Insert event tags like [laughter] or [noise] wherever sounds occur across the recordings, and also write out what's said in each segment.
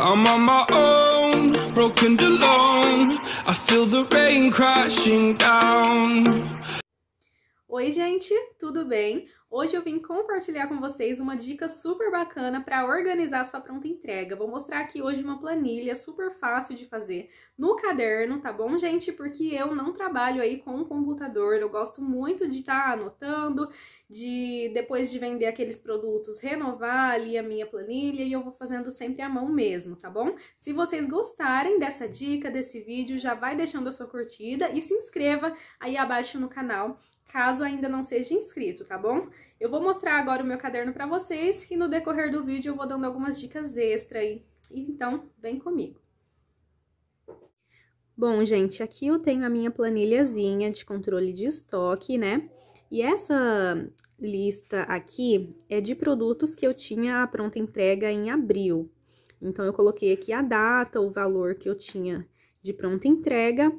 I'm on my own, broken alone. I feel the rain crashing down. Oi, gente, tudo bem? Hoje eu vim compartilhar com vocês uma dica super bacana para organizar sua pronta entrega. Vou mostrar aqui hoje uma planilha super fácil de fazer no caderno, tá bom, gente? Porque eu não trabalho aí com o computador, eu gosto muito de estar tá anotando, de depois de vender aqueles produtos, renovar ali a minha planilha e eu vou fazendo sempre à mão mesmo, tá bom? Se vocês gostarem dessa dica, desse vídeo, já vai deixando a sua curtida e se inscreva aí abaixo no canal caso ainda não seja inscrito, tá bom? Eu vou mostrar agora o meu caderno para vocês e no decorrer do vídeo eu vou dando algumas dicas extra aí. Então, vem comigo. Bom, gente, aqui eu tenho a minha planilhazinha de controle de estoque, né? E essa lista aqui é de produtos que eu tinha a pronta entrega em abril. Então, eu coloquei aqui a data, o valor que eu tinha de pronta entrega.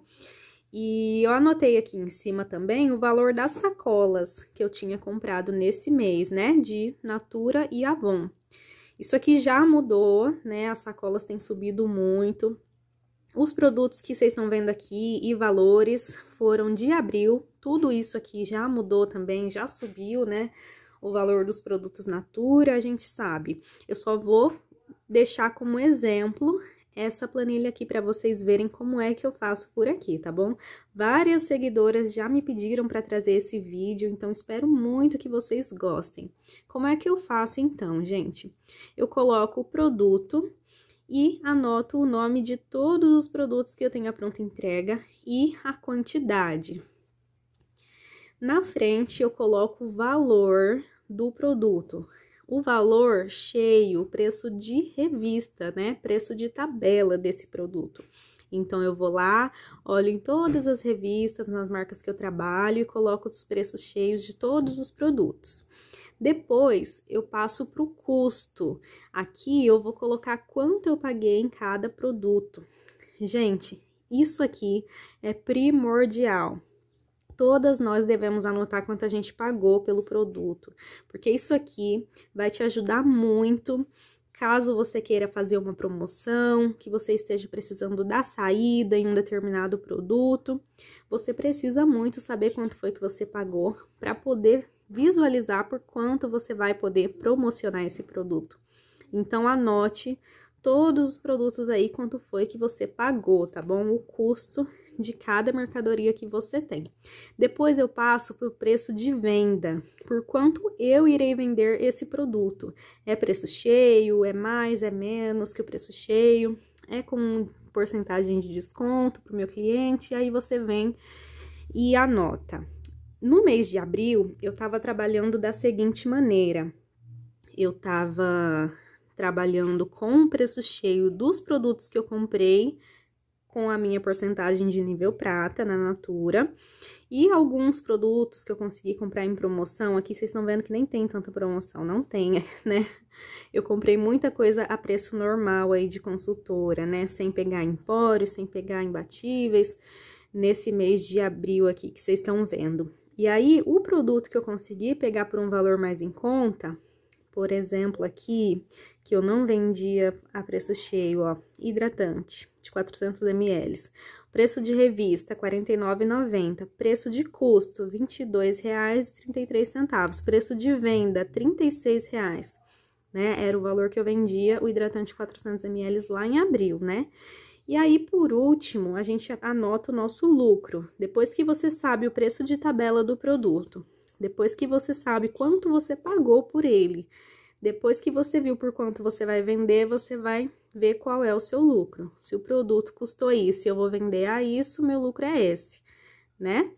E eu anotei aqui em cima também o valor das sacolas que eu tinha comprado nesse mês, né? De Natura e Avon. Isso aqui já mudou, né? As sacolas têm subido muito. Os produtos que vocês estão vendo aqui e valores foram de abril. Tudo isso aqui já mudou também, já subiu, né? O valor dos produtos Natura, a gente sabe. Eu só vou deixar como exemplo essa planilha aqui para vocês verem como é que eu faço por aqui, tá bom? Várias seguidoras já me pediram para trazer esse vídeo, então espero muito que vocês gostem. Como é que eu faço então, gente? Eu coloco o produto e anoto o nome de todos os produtos que eu tenho a pronta entrega e a quantidade. Na frente eu coloco o valor do produto o valor cheio, o preço de revista, né? Preço de tabela desse produto. Então eu vou lá, olho em todas as revistas, nas marcas que eu trabalho e coloco os preços cheios de todos os produtos. Depois eu passo para o custo. Aqui eu vou colocar quanto eu paguei em cada produto. Gente, isso aqui é primordial todas nós devemos anotar quanto a gente pagou pelo produto, porque isso aqui vai te ajudar muito caso você queira fazer uma promoção, que você esteja precisando da saída em um determinado produto, você precisa muito saber quanto foi que você pagou para poder visualizar por quanto você vai poder promocionar esse produto. Então anote todos os produtos aí quanto foi que você pagou, tá bom? O custo de cada mercadoria que você tem. Depois eu passo para o preço de venda, por quanto eu irei vender esse produto. É preço cheio, é mais, é menos que o preço cheio, é com porcentagem de desconto para o meu cliente, aí você vem e anota. No mês de abril, eu estava trabalhando da seguinte maneira. Eu estava trabalhando com o preço cheio dos produtos que eu comprei com a minha porcentagem de nível prata na Natura. E alguns produtos que eu consegui comprar em promoção, aqui vocês estão vendo que nem tem tanta promoção, não tem, [laughs] né? Eu comprei muita coisa a preço normal aí de consultora, né? Sem pegar empório, sem pegar imbatíveis, nesse mês de abril aqui que vocês estão vendo. E aí, o produto que eu consegui pegar por um valor mais em conta por exemplo, aqui, que eu não vendia a preço cheio, ó, hidratante de 400 ml. Preço de revista, R$ 49,90. Preço de custo, R$ 22,33. Preço de venda, R$ 36,00. Né? Era o valor que eu vendia o hidratante 400 ml lá em abril, né? E aí, por último, a gente anota o nosso lucro. Depois que você sabe o preço de tabela do produto, depois que você sabe quanto você pagou por ele, depois que você viu por quanto você vai vender, você vai ver qual é o seu lucro. Se o produto custou isso e eu vou vender a isso, meu lucro é esse, né?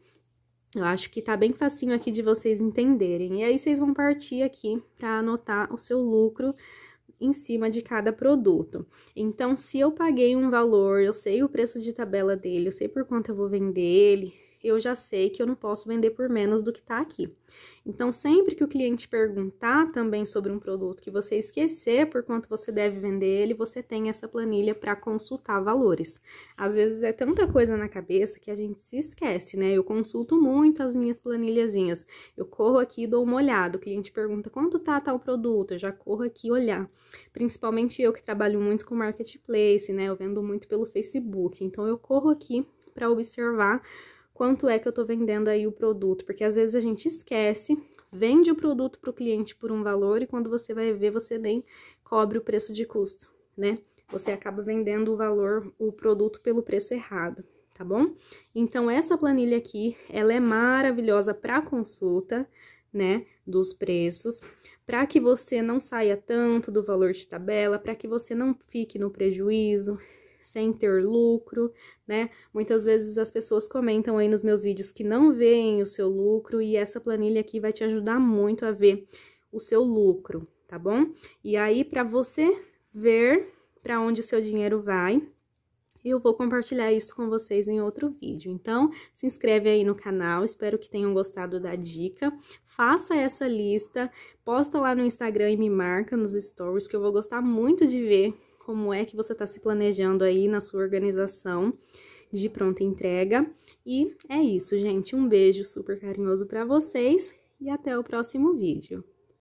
Eu acho que tá bem facinho aqui de vocês entenderem. E aí vocês vão partir aqui para anotar o seu lucro em cima de cada produto. Então, se eu paguei um valor, eu sei o preço de tabela dele, eu sei por quanto eu vou vender ele, eu já sei que eu não posso vender por menos do que está aqui. Então, sempre que o cliente perguntar também sobre um produto que você esquecer por quanto você deve vender ele, você tem essa planilha para consultar valores. Às vezes é tanta coisa na cabeça que a gente se esquece, né? Eu consulto muito as minhas planilhazinhas. Eu corro aqui e dou uma olhada. O cliente pergunta quanto tá tal produto, eu já corro aqui olhar. Principalmente eu que trabalho muito com marketplace, né? Eu vendo muito pelo Facebook. Então eu corro aqui para observar quanto é que eu tô vendendo aí o produto, porque às vezes a gente esquece, vende o produto para o cliente por um valor e quando você vai ver, você nem cobre o preço de custo, né? Você acaba vendendo o valor, o produto pelo preço errado, tá bom? Então, essa planilha aqui, ela é maravilhosa para consulta, né, dos preços, para que você não saia tanto do valor de tabela, para que você não fique no prejuízo, sem ter lucro, né? Muitas vezes as pessoas comentam aí nos meus vídeos que não veem o seu lucro e essa planilha aqui vai te ajudar muito a ver o seu lucro, tá bom? E aí para você ver para onde o seu dinheiro vai, eu vou compartilhar isso com vocês em outro vídeo. Então, se inscreve aí no canal, espero que tenham gostado da dica. Faça essa lista, posta lá no Instagram e me marca nos stories que eu vou gostar muito de ver como é que você está se planejando aí na sua organização de pronta entrega. E é isso, gente. Um beijo super carinhoso para vocês e até o próximo vídeo.